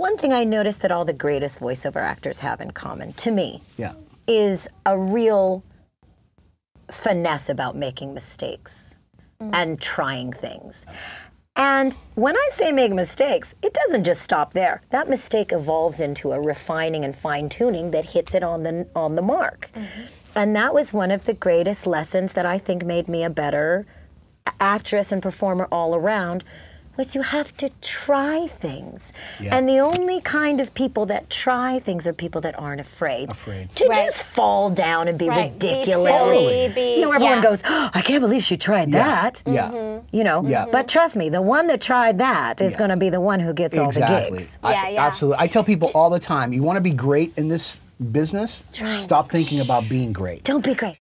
One thing I noticed that all the greatest voiceover actors have in common, to me, yeah. is a real finesse about making mistakes mm. and trying things. And when I say make mistakes, it doesn't just stop there. That mistake evolves into a refining and fine tuning that hits it on the on the mark. Mm-hmm. And that was one of the greatest lessons that I think made me a better actress and performer all around was you have to try things. Yeah. And the only kind of people that try things are people that aren't afraid. Afraid. To right. just fall down and be right. ridiculous. Be silly, be, you know, everyone yeah. goes, oh, I can't believe she tried yeah. that. Yeah. Mm -hmm. You know? Yeah. But trust me, the one that tried that is going to be the one who gets exactly. all the gigs. I, yeah, yeah. Absolutely. I tell people all the time, you want to be great in this business? Try. Stop thinking about being great. Don't be great.